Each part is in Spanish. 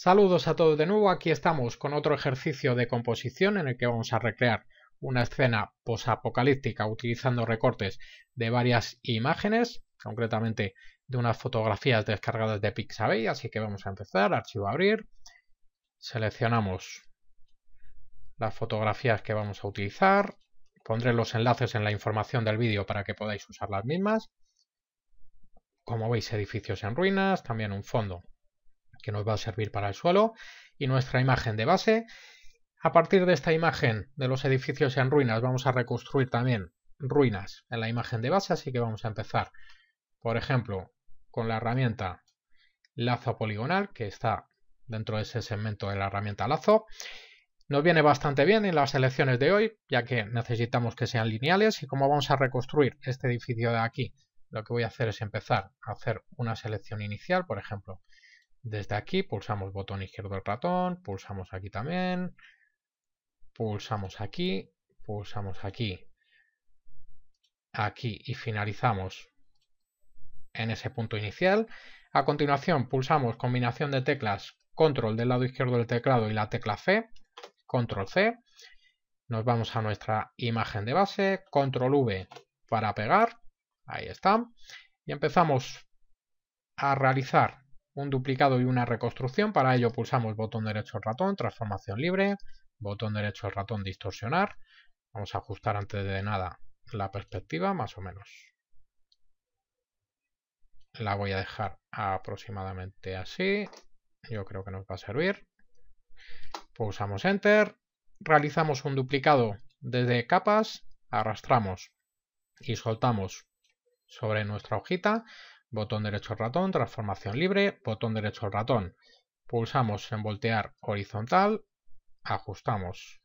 Saludos a todos de nuevo, aquí estamos con otro ejercicio de composición en el que vamos a recrear una escena posapocalíptica utilizando recortes de varias imágenes, concretamente de unas fotografías descargadas de Pixabay, así que vamos a empezar, archivo abrir, seleccionamos las fotografías que vamos a utilizar, pondré los enlaces en la información del vídeo para que podáis usar las mismas, como veis edificios en ruinas, también un fondo que nos va a servir para el suelo, y nuestra imagen de base. A partir de esta imagen de los edificios en ruinas vamos a reconstruir también ruinas en la imagen de base, así que vamos a empezar, por ejemplo, con la herramienta lazo poligonal, que está dentro de ese segmento de la herramienta lazo. Nos viene bastante bien en las selecciones de hoy, ya que necesitamos que sean lineales y como vamos a reconstruir este edificio de aquí, lo que voy a hacer es empezar a hacer una selección inicial, por ejemplo, desde aquí pulsamos botón izquierdo del ratón, pulsamos aquí también, pulsamos aquí, pulsamos aquí, aquí y finalizamos en ese punto inicial. A continuación pulsamos combinación de teclas control del lado izquierdo del teclado y la tecla C, control C. Nos vamos a nuestra imagen de base, control V para pegar, ahí está. Y empezamos a realizar un duplicado y una reconstrucción. Para ello pulsamos botón derecho ratón, transformación libre, botón derecho ratón distorsionar. Vamos a ajustar antes de nada la perspectiva, más o menos. La voy a dejar aproximadamente así. Yo creo que nos va a servir. Pulsamos Enter. Realizamos un duplicado desde capas. Arrastramos y soltamos sobre nuestra hojita. Botón derecho ratón, transformación libre, botón derecho ratón. Pulsamos en voltear horizontal, ajustamos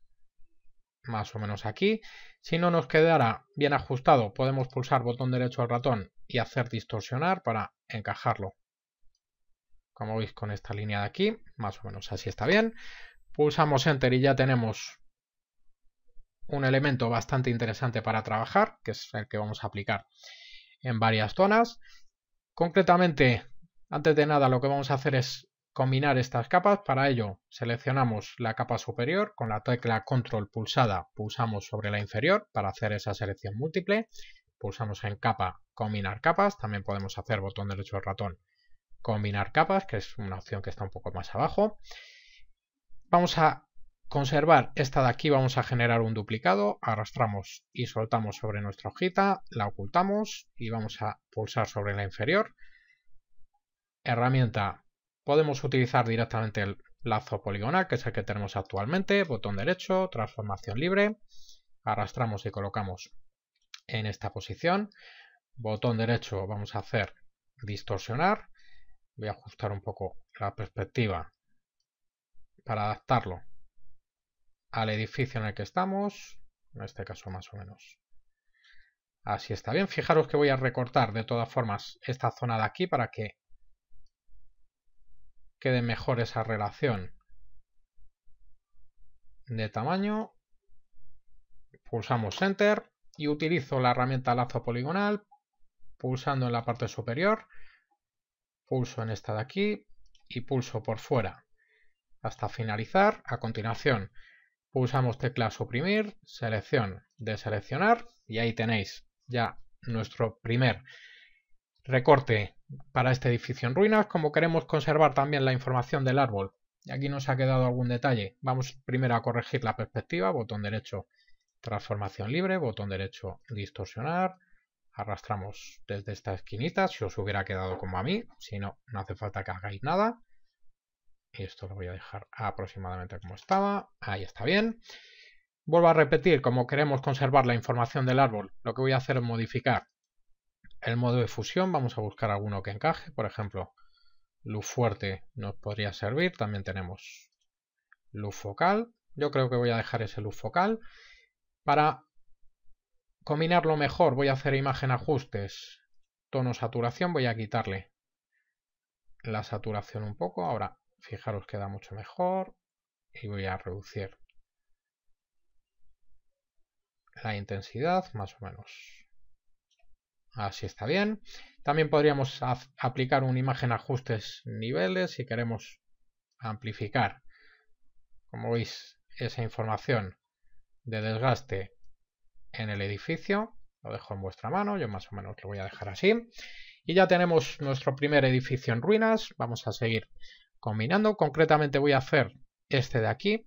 más o menos aquí. Si no nos quedara bien ajustado, podemos pulsar botón derecho al ratón y hacer distorsionar para encajarlo. Como veis con esta línea de aquí, más o menos así está bien. Pulsamos Enter y ya tenemos un elemento bastante interesante para trabajar, que es el que vamos a aplicar en varias zonas. Concretamente, antes de nada lo que vamos a hacer es combinar estas capas. Para ello seleccionamos la capa superior con la tecla control pulsada. Pulsamos sobre la inferior para hacer esa selección múltiple. Pulsamos en capa, combinar capas. También podemos hacer botón derecho del ratón, combinar capas, que es una opción que está un poco más abajo. Vamos a conservar esta de aquí vamos a generar un duplicado, arrastramos y soltamos sobre nuestra hojita, la ocultamos y vamos a pulsar sobre la inferior. Herramienta, podemos utilizar directamente el lazo poligonal, que es el que tenemos actualmente, botón derecho, transformación libre, arrastramos y colocamos en esta posición, botón derecho vamos a hacer distorsionar, voy a ajustar un poco la perspectiva para adaptarlo al edificio en el que estamos, en este caso más o menos. Así está bien, fijaros que voy a recortar de todas formas esta zona de aquí para que quede mejor esa relación de tamaño. Pulsamos Enter y utilizo la herramienta lazo poligonal pulsando en la parte superior, pulso en esta de aquí y pulso por fuera hasta finalizar. A continuación pulsamos tecla suprimir, selección, deseleccionar y ahí tenéis ya nuestro primer recorte para este edificio en ruinas, como queremos conservar también la información del árbol. Y aquí nos ha quedado algún detalle. Vamos primero a corregir la perspectiva, botón derecho transformación libre, botón derecho distorsionar, arrastramos desde esta esquinita, si os hubiera quedado como a mí, si no, no hace falta que hagáis nada. Esto lo voy a dejar aproximadamente como estaba. Ahí está bien. Vuelvo a repetir, como queremos conservar la información del árbol, lo que voy a hacer es modificar el modo de fusión. Vamos a buscar alguno que encaje. Por ejemplo, luz fuerte nos podría servir. También tenemos luz focal. Yo creo que voy a dejar ese luz focal. Para combinarlo mejor voy a hacer imagen ajustes, tono saturación. Voy a quitarle la saturación un poco. Ahora Fijaros, queda mucho mejor. Y voy a reducir la intensidad, más o menos. Así está bien. También podríamos aplicar una imagen ajustes niveles si queremos amplificar, como veis, esa información de desgaste en el edificio. Lo dejo en vuestra mano, yo más o menos lo voy a dejar así. Y ya tenemos nuestro primer edificio en ruinas. Vamos a seguir combinando. Concretamente voy a hacer este de aquí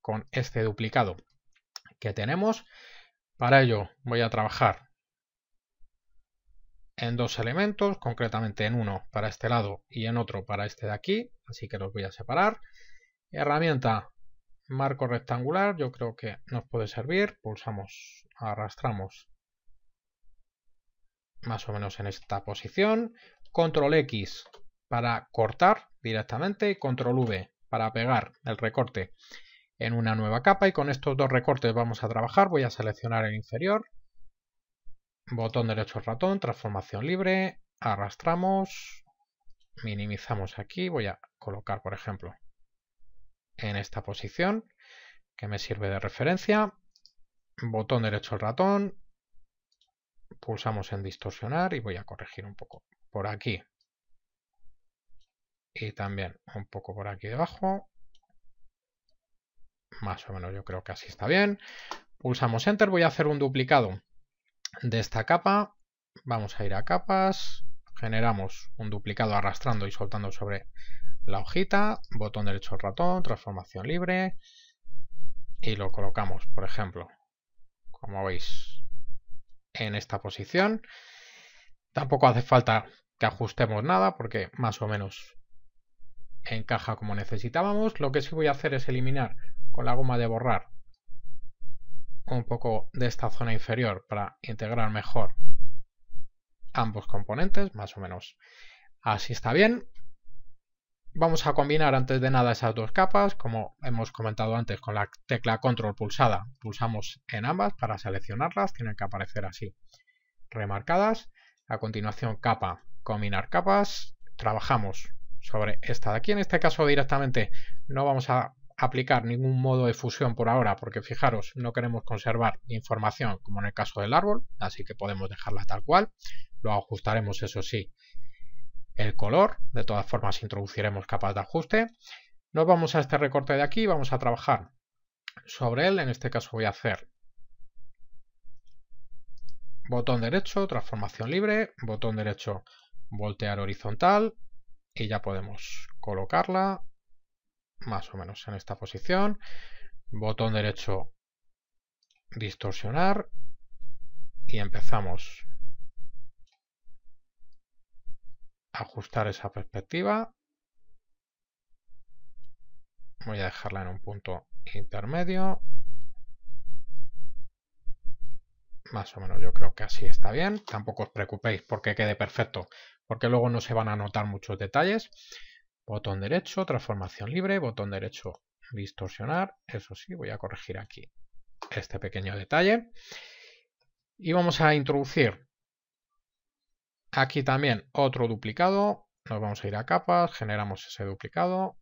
con este duplicado que tenemos. Para ello voy a trabajar en dos elementos, concretamente en uno para este lado y en otro para este de aquí, así que los voy a separar. Herramienta marco rectangular, yo creo que nos puede servir, pulsamos, arrastramos más o menos en esta posición, control X para cortar directamente control V para pegar el recorte en una nueva capa y con estos dos recortes vamos a trabajar. Voy a seleccionar el inferior, botón derecho ratón, transformación libre, arrastramos, minimizamos aquí, voy a colocar por ejemplo en esta posición que me sirve de referencia, botón derecho al ratón, pulsamos en distorsionar y voy a corregir un poco por aquí y también un poco por aquí debajo. Más o menos yo creo que así está bien. Pulsamos Enter, voy a hacer un duplicado de esta capa. Vamos a ir a capas, generamos un duplicado arrastrando y soltando sobre la hojita, botón derecho ratón, transformación libre y lo colocamos, por ejemplo, como veis, en esta posición. Tampoco hace falta que ajustemos nada porque más o menos encaja como necesitábamos. Lo que sí voy a hacer es eliminar con la goma de borrar un poco de esta zona inferior para integrar mejor ambos componentes, más o menos así está bien. Vamos a combinar antes de nada esas dos capas, como hemos comentado antes con la tecla control pulsada, pulsamos en ambas para seleccionarlas, tienen que aparecer así remarcadas. A continuación capa, combinar capas, trabajamos sobre esta de aquí. En este caso directamente no vamos a aplicar ningún modo de fusión por ahora porque fijaros no queremos conservar información como en el caso del árbol así que podemos dejarla tal cual lo ajustaremos eso sí el color de todas formas introduciremos capas de ajuste nos vamos a este recorte de aquí vamos a trabajar sobre él en este caso voy a hacer botón derecho transformación libre botón derecho voltear horizontal y ya podemos colocarla más o menos en esta posición. Botón derecho distorsionar y empezamos a ajustar esa perspectiva. Voy a dejarla en un punto intermedio Más o menos yo creo que así está bien. Tampoco os preocupéis porque quede perfecto, porque luego no se van a notar muchos detalles. Botón derecho, transformación libre, botón derecho, distorsionar. Eso sí, voy a corregir aquí este pequeño detalle. Y vamos a introducir aquí también otro duplicado. Nos vamos a ir a capas, generamos ese duplicado.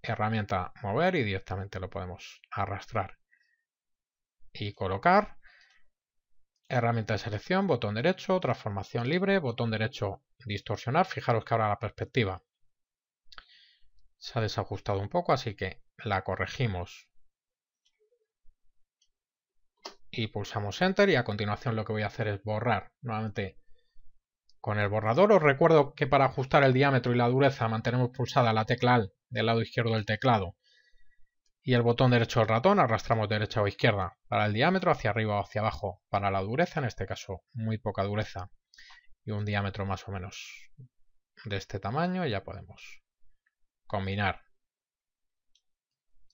Herramienta mover y directamente lo podemos arrastrar y colocar herramienta de selección, botón derecho, transformación libre, botón derecho, distorsionar. Fijaros que ahora la perspectiva se ha desajustado un poco, así que la corregimos y pulsamos Enter y a continuación lo que voy a hacer es borrar nuevamente con el borrador. Os recuerdo que para ajustar el diámetro y la dureza mantenemos pulsada la tecla AL del lado izquierdo del teclado y el botón derecho del ratón arrastramos derecha o izquierda, para el diámetro hacia arriba o hacia abajo, para la dureza en este caso, muy poca dureza, y un diámetro más o menos de este tamaño, ya podemos combinar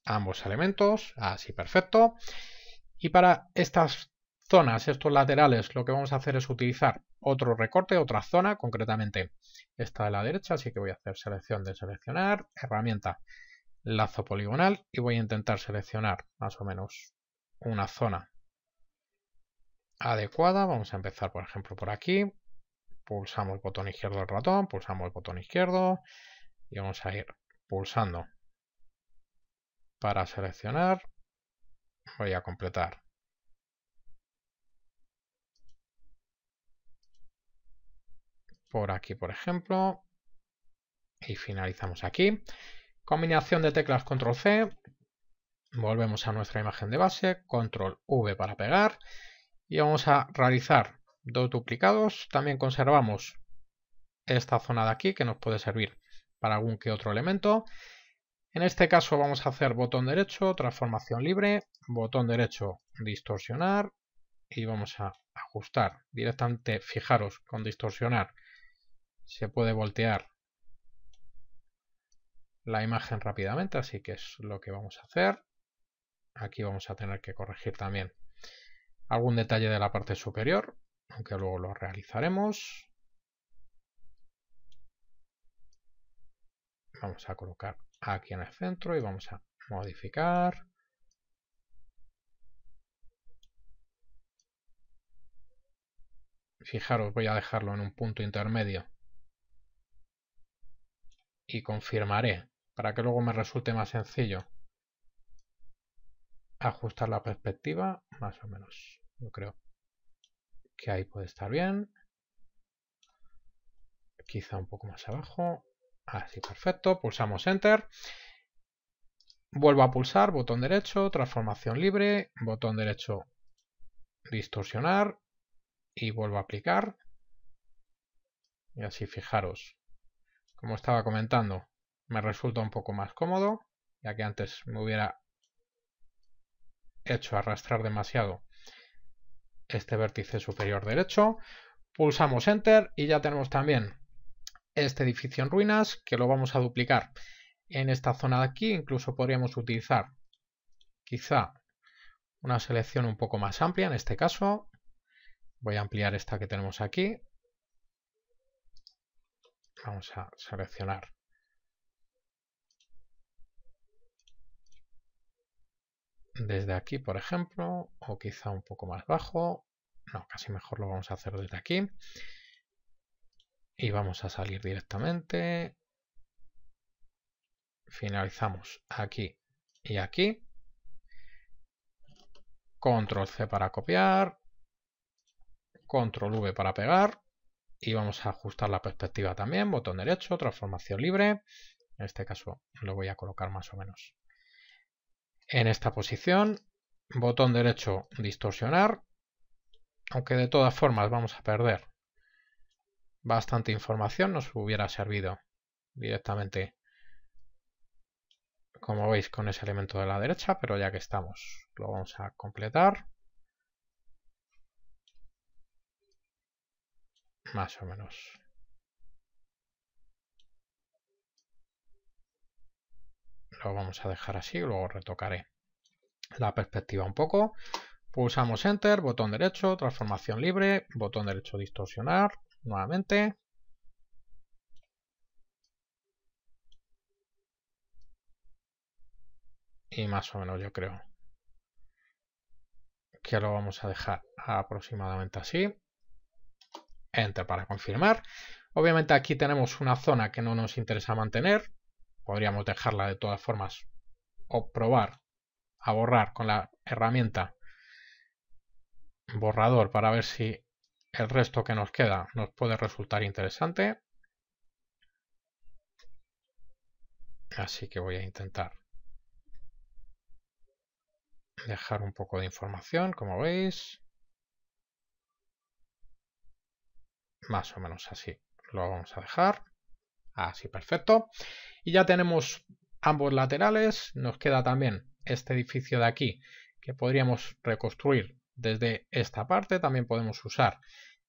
ambos elementos, así perfecto, y para estas zonas, estos laterales, lo que vamos a hacer es utilizar otro recorte, otra zona, concretamente esta de la derecha, así que voy a hacer selección de seleccionar, herramienta, lazo poligonal y voy a intentar seleccionar más o menos una zona adecuada. Vamos a empezar por ejemplo por aquí. Pulsamos el botón izquierdo del ratón, pulsamos el botón izquierdo y vamos a ir pulsando para seleccionar. Voy a completar por aquí, por ejemplo. Y finalizamos aquí. Combinación de teclas control C, volvemos a nuestra imagen de base, control V para pegar y vamos a realizar dos duplicados, también conservamos esta zona de aquí que nos puede servir para algún que otro elemento. En este caso vamos a hacer botón derecho, transformación libre, botón derecho, distorsionar y vamos a ajustar directamente, fijaros, con distorsionar se puede voltear la imagen rápidamente, así que es lo que vamos a hacer. Aquí vamos a tener que corregir también algún detalle de la parte superior, aunque luego lo realizaremos. Vamos a colocar aquí en el centro y vamos a modificar. Fijaros, voy a dejarlo en un punto intermedio y confirmaré para que luego me resulte más sencillo ajustar la perspectiva, más o menos, yo creo que ahí puede estar bien. Quizá un poco más abajo. Así, perfecto. Pulsamos Enter. Vuelvo a pulsar, botón derecho, transformación libre, botón derecho, distorsionar y vuelvo a aplicar. Y así, fijaros, como estaba comentando, me resulta un poco más cómodo, ya que antes me hubiera hecho arrastrar demasiado este vértice superior derecho. Pulsamos Enter y ya tenemos también este edificio en ruinas, que lo vamos a duplicar en esta zona de aquí. Incluso podríamos utilizar quizá una selección un poco más amplia en este caso. Voy a ampliar esta que tenemos aquí. Vamos a seleccionar desde aquí, por ejemplo, o quizá un poco más bajo. No, casi mejor lo vamos a hacer desde aquí. Y vamos a salir directamente. Finalizamos aquí y aquí. Control C para copiar. Control V para pegar. Y vamos a ajustar la perspectiva también. Botón derecho, transformación libre. En este caso lo voy a colocar más o menos en esta posición. Botón derecho, distorsionar. Aunque de todas formas vamos a perder bastante información, nos hubiera servido directamente, como veis, con ese elemento de la derecha, pero ya que estamos, lo vamos a completar. Más o menos. lo vamos a dejar así, luego retocaré la perspectiva un poco. Pulsamos Enter, botón derecho, transformación libre, botón derecho distorsionar, nuevamente. Y más o menos yo creo que lo vamos a dejar aproximadamente así. Enter para confirmar. Obviamente aquí tenemos una zona que no nos interesa mantener, podríamos dejarla de todas formas o probar a borrar con la herramienta borrador para ver si el resto que nos queda nos puede resultar interesante. Así que voy a intentar dejar un poco de información, como veis. Más o menos así lo vamos a dejar. Así, perfecto. Y ya tenemos ambos laterales. Nos queda también este edificio de aquí que podríamos reconstruir desde esta parte. También podemos usar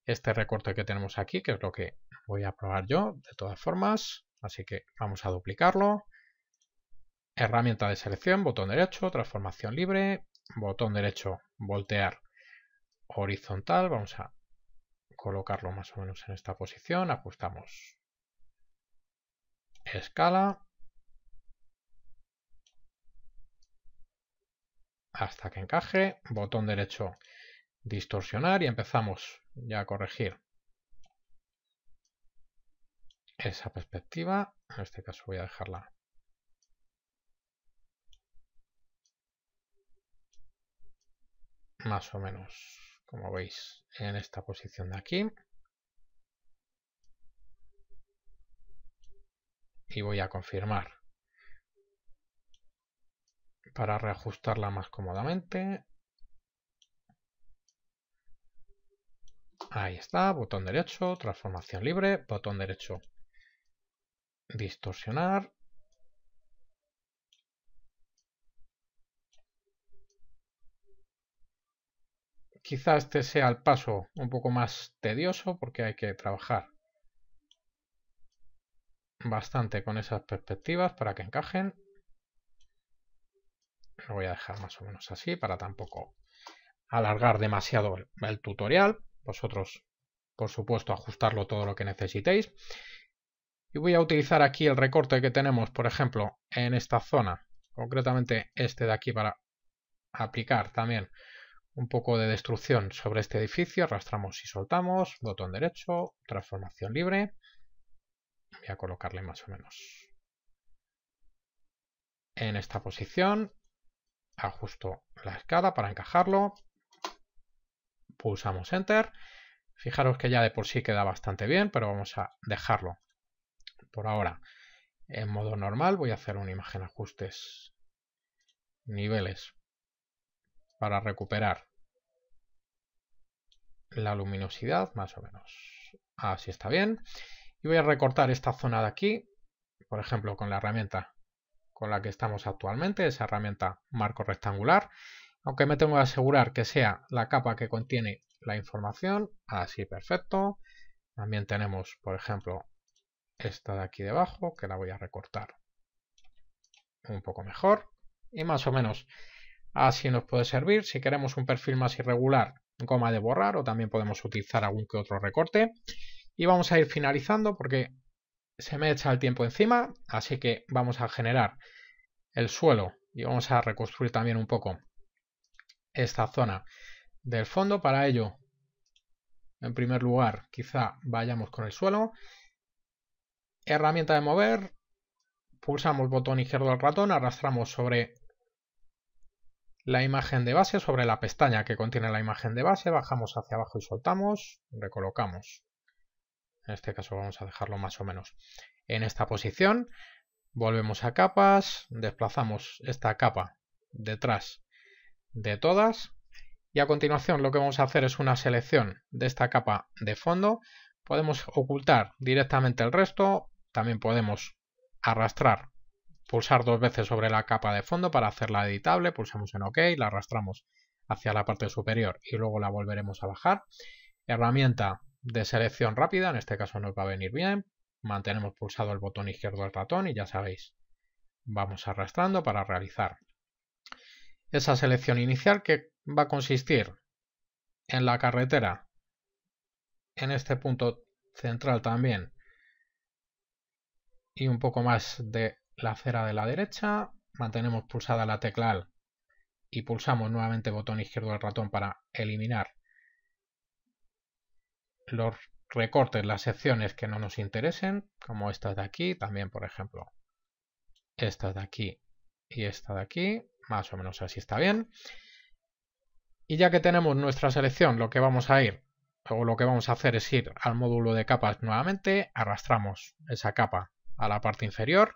este recorte que tenemos aquí, que es lo que voy a probar yo de todas formas. Así que vamos a duplicarlo. Herramienta de selección, botón derecho, transformación libre, botón derecho, voltear horizontal. Vamos a colocarlo más o menos en esta posición. Ajustamos escala hasta que encaje, botón derecho distorsionar y empezamos ya a corregir esa perspectiva, en este caso voy a dejarla más o menos como veis en esta posición de aquí y voy a confirmar para reajustarla más cómodamente. Ahí está, botón derecho, transformación libre, botón derecho, distorsionar. Quizás este sea el paso un poco más tedioso porque hay que trabajar bastante con esas perspectivas para que encajen. Lo voy a dejar más o menos así para tampoco alargar demasiado el, tutorial. Vosotros, por supuesto, ajustarlo todo lo que necesitéis. Y voy a utilizar aquí el recorte que tenemos, por ejemplo, en esta zona. Concretamente este de aquí para aplicar también un poco de destrucción sobre este edificio. Arrastramos y soltamos, botón derecho, transformación libre. Voy a colocarle más o menos en esta posición. Ajusto la escala para encajarlo. Pulsamos Enter. Fijaros que ya de por sí queda bastante bien, pero vamos a dejarlo por ahora en modo normal. Voy a hacer una imagen ajustes niveles para recuperar la luminosidad, más o menos. Así está bien y voy a recortar esta zona de aquí, por ejemplo con la herramienta con la que estamos actualmente, esa herramienta marco rectangular, aunque me tengo que asegurar que sea la capa que contiene la información, así perfecto. También tenemos, por ejemplo, esta de aquí debajo, que la voy a recortar un poco mejor. Y más o menos así nos puede servir. Si queremos un perfil más irregular, goma de borrar o también podemos utilizar algún que otro recorte. Y vamos a ir finalizando porque se me echa el tiempo encima, así que vamos a generar el suelo y vamos a reconstruir también un poco esta zona del fondo. Para ello, en primer lugar, quizá vayamos con el suelo. Herramienta de mover, pulsamos botón izquierdo del ratón, arrastramos sobre la imagen de base, sobre la pestaña que contiene la imagen de base, bajamos hacia abajo y soltamos, recolocamos en este caso vamos a dejarlo más o menos en esta posición. Volvemos a capas, desplazamos esta capa detrás de todas y a continuación lo que vamos a hacer es una selección de esta capa de fondo. Podemos ocultar directamente el resto, también podemos arrastrar, pulsar dos veces sobre la capa de fondo para hacerla editable, pulsamos en OK, la arrastramos hacia la parte superior y luego la volveremos a bajar. Herramienta de selección rápida, en este caso nos va a venir bien. Mantenemos pulsado el botón izquierdo del ratón y ya sabéis, vamos arrastrando para realizar esa selección inicial que va a consistir en la carretera, en este punto central también, y un poco más de la acera de la derecha, mantenemos pulsada la tecla y pulsamos nuevamente botón izquierdo del ratón para eliminar los recortes, las secciones que no nos interesen, como estas de aquí, también por ejemplo, estas de aquí y esta de aquí, más o menos así está bien. Y ya que tenemos nuestra selección, lo que vamos a ir, o lo que vamos a hacer es ir al módulo de capas nuevamente, arrastramos esa capa a la parte inferior,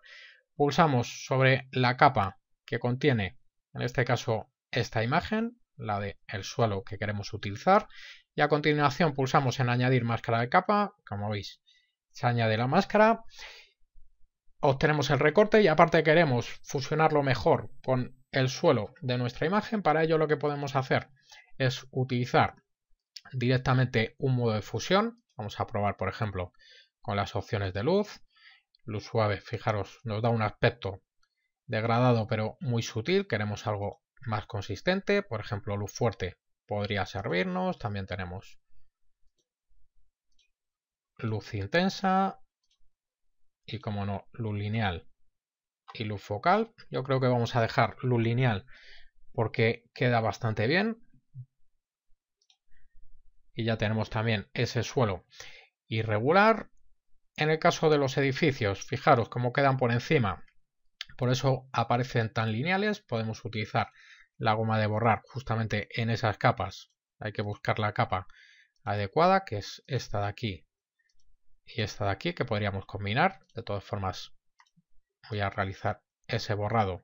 pulsamos sobre la capa que contiene, en este caso, esta imagen, la del el suelo que queremos utilizar, y a continuación pulsamos en añadir máscara de capa, como veis se añade la máscara, obtenemos el recorte y aparte queremos fusionarlo mejor con el suelo de nuestra imagen, para ello lo que podemos hacer es utilizar directamente un modo de fusión, vamos a probar por ejemplo con las opciones de luz, luz suave, fijaros, nos da un aspecto degradado pero muy sutil, queremos algo más consistente, por ejemplo luz fuerte podría servirnos. También tenemos luz intensa y, como no, luz lineal y luz focal. Yo creo que vamos a dejar luz lineal porque queda bastante bien. Y ya tenemos también ese suelo irregular. En el caso de los edificios, fijaros cómo quedan por encima. Por eso aparecen tan lineales. Podemos utilizar la goma de borrar justamente en esas capas. Hay que buscar la capa adecuada, que es esta de aquí y esta de aquí, que podríamos combinar. De todas formas, voy a realizar ese borrado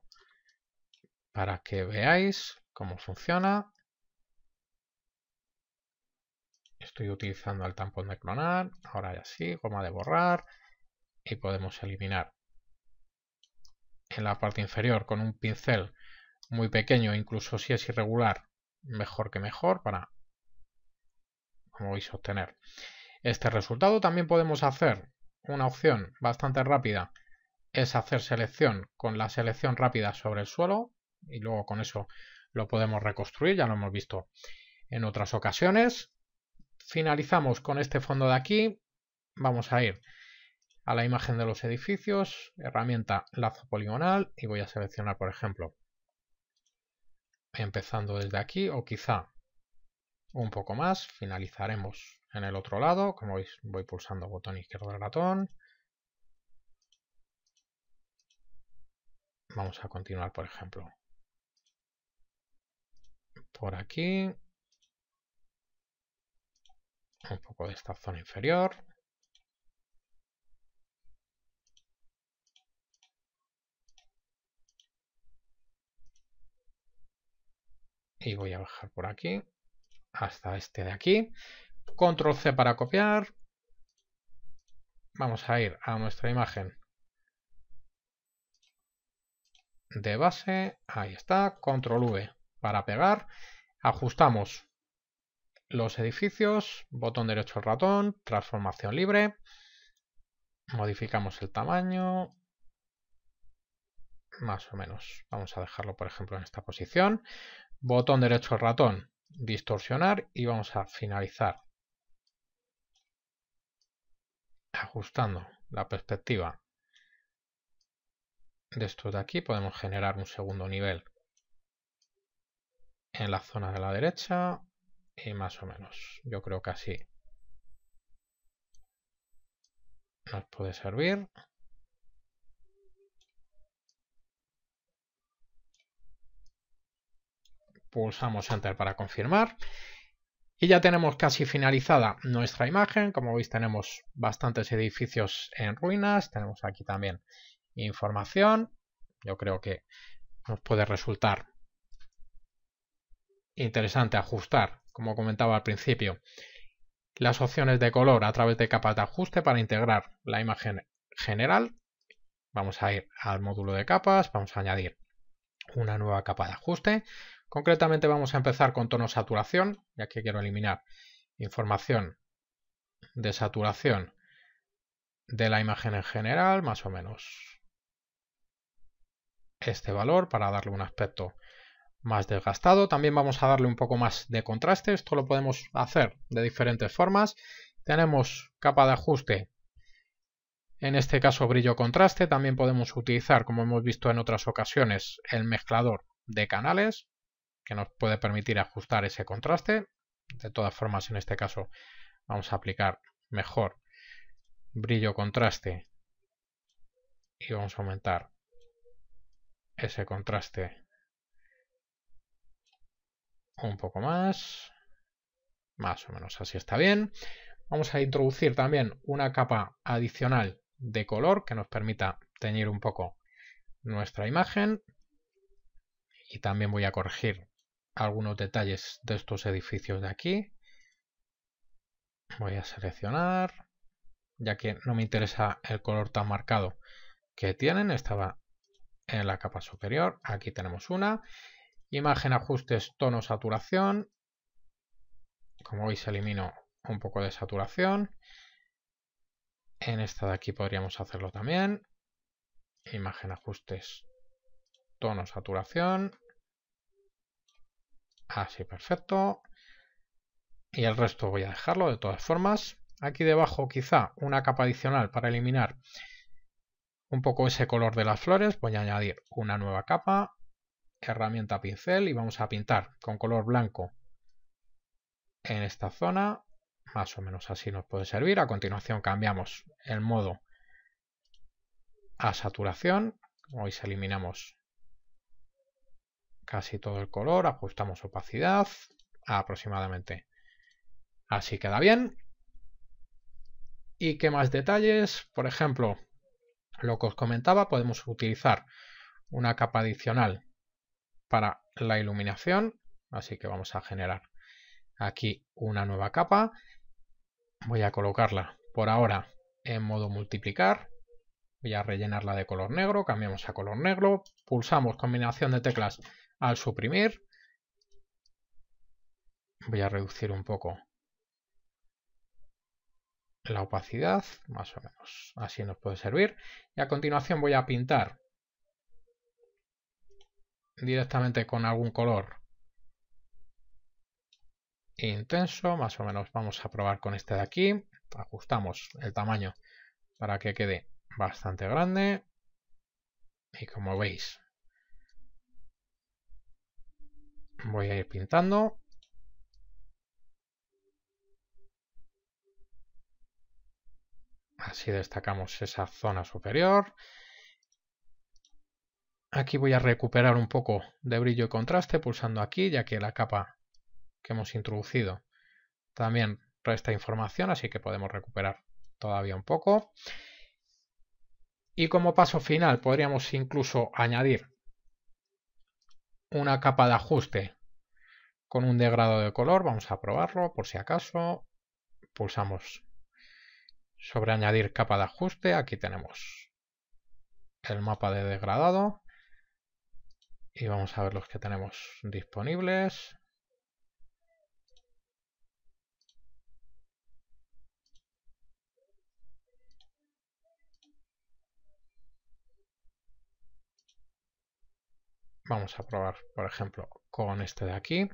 para que veáis cómo funciona. Estoy utilizando el tampón de clonar, ahora ya sí, goma de borrar, y podemos eliminar en la parte inferior con un pincel muy pequeño, incluso si es irregular, mejor que mejor para, como a obtener este resultado. También podemos hacer una opción bastante rápida, es hacer selección con la selección rápida sobre el suelo y luego con eso lo podemos reconstruir, ya lo hemos visto en otras ocasiones. Finalizamos con este fondo de aquí, vamos a ir a la imagen de los edificios, herramienta lazo poligonal y voy a seleccionar por ejemplo empezando desde aquí o quizá un poco más, finalizaremos en el otro lado, como veis voy pulsando botón izquierdo del ratón. Vamos a continuar, por ejemplo, por aquí, un poco de esta zona inferior, y voy a bajar por aquí hasta este de aquí. Control C para copiar. Vamos a ir a nuestra imagen de base. Ahí está. Control V para pegar. Ajustamos los edificios. Botón derecho al ratón. Transformación libre. Modificamos el tamaño. Más o menos. Vamos a dejarlo, por ejemplo, en esta posición botón derecho al ratón, distorsionar y vamos a finalizar. Ajustando la perspectiva de estos de aquí podemos generar un segundo nivel en la zona de la derecha y más o menos. Yo creo que así nos puede servir. pulsamos Enter para confirmar y ya tenemos casi finalizada nuestra imagen. Como veis tenemos bastantes edificios en ruinas, tenemos aquí también información. Yo creo que nos puede resultar interesante ajustar, como comentaba al principio, las opciones de color a través de capas de ajuste para integrar la imagen general. Vamos a ir al módulo de capas, vamos a añadir una nueva capa de ajuste, Concretamente vamos a empezar con tono saturación, ya que quiero eliminar información de saturación de la imagen en general, más o menos este valor para darle un aspecto más desgastado. También vamos a darle un poco más de contraste, esto lo podemos hacer de diferentes formas. Tenemos capa de ajuste, en este caso brillo contraste, también podemos utilizar, como hemos visto en otras ocasiones, el mezclador de canales, que nos puede permitir ajustar ese contraste. De todas formas, en este caso vamos a aplicar mejor brillo contraste y vamos a aumentar ese contraste un poco más. Más o menos así está bien. Vamos a introducir también una capa adicional de color que nos permita teñir un poco nuestra imagen. Y también voy a corregir algunos detalles de estos edificios de aquí. Voy a seleccionar, ya que no me interesa el color tan marcado que tienen. Estaba en la capa superior, aquí tenemos una. Imagen, ajustes, tono, saturación. Como veis elimino un poco de saturación. En esta de aquí podríamos hacerlo también. Imagen, ajustes, tono, saturación. Así, perfecto. Y el resto voy a dejarlo de todas formas. Aquí debajo quizá una capa adicional para eliminar un poco ese color de las flores. Voy a añadir una nueva capa, herramienta pincel y vamos a pintar con color blanco en esta zona. Más o menos así nos puede servir. A continuación cambiamos el modo a saturación. Hoy se eliminamos casi todo el color, ajustamos opacidad aproximadamente. Así queda bien. ¿Y qué más detalles? Por ejemplo, lo que os comentaba, podemos utilizar una capa adicional para la iluminación. Así que vamos a generar aquí una nueva capa. Voy a colocarla por ahora en modo multiplicar. Voy a rellenarla de color negro, cambiamos a color negro, pulsamos combinación de teclas al suprimir voy a reducir un poco la opacidad, más o menos, así nos puede servir. Y a continuación voy a pintar directamente con algún color intenso, más o menos vamos a probar con este de aquí, ajustamos el tamaño para que quede bastante grande y como veis Voy a ir pintando. Así destacamos esa zona superior. Aquí voy a recuperar un poco de brillo y contraste pulsando aquí, ya que la capa que hemos introducido también resta información, así que podemos recuperar todavía un poco. Y como paso final podríamos incluso añadir una capa de ajuste con un degrado de color. Vamos a probarlo por si acaso. Pulsamos sobre añadir capa de ajuste. Aquí tenemos el mapa de degradado. Y vamos a ver los que tenemos disponibles. Vamos a probar, por ejemplo, con este de aquí.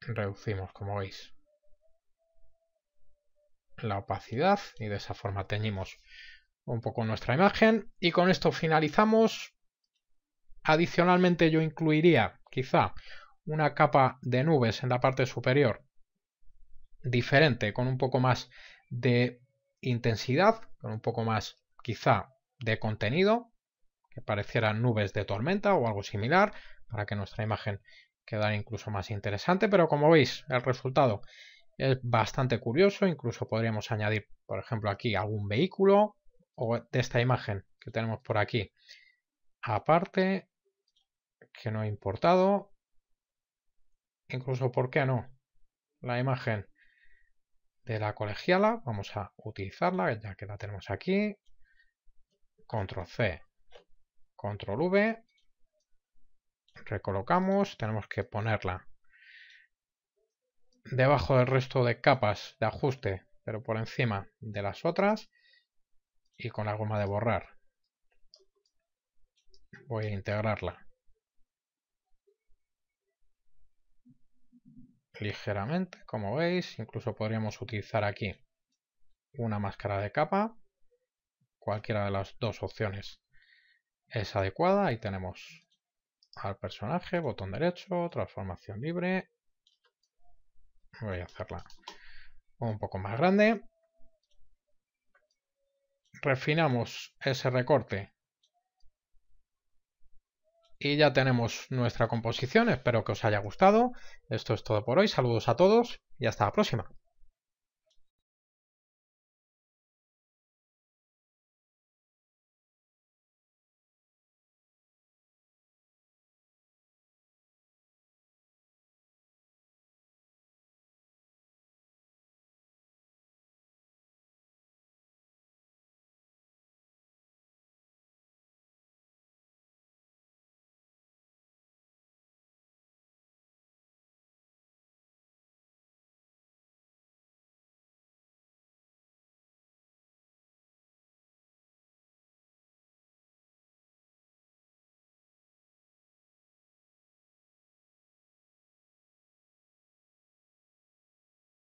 Reducimos, como veis, la opacidad y de esa forma teñimos un poco nuestra imagen. Y con esto finalizamos. Adicionalmente yo incluiría quizá una capa de nubes en la parte superior diferente, con un poco más de intensidad, con un poco más quizá de contenido, que parecieran nubes de tormenta o algo similar, para que nuestra imagen quedara incluso más interesante, pero como veis el resultado es bastante curioso, incluso podríamos añadir, por ejemplo, aquí algún vehículo o de esta imagen que tenemos por aquí aparte, que no ha importado, incluso, ¿por qué no? La imagen de la colegiala, vamos a utilizarla ya que la tenemos aquí. Control C, Control V, recolocamos, tenemos que ponerla debajo del resto de capas de ajuste, pero por encima de las otras y con la goma de borrar. Voy a integrarla. ligeramente, como veis. Incluso podríamos utilizar aquí una máscara de capa. Cualquiera de las dos opciones es adecuada. Ahí tenemos al personaje, botón derecho, transformación libre. Voy a hacerla un poco más grande. Refinamos ese recorte y ya tenemos nuestra composición. Espero que os haya gustado. Esto es todo por hoy. Saludos a todos y hasta la próxima.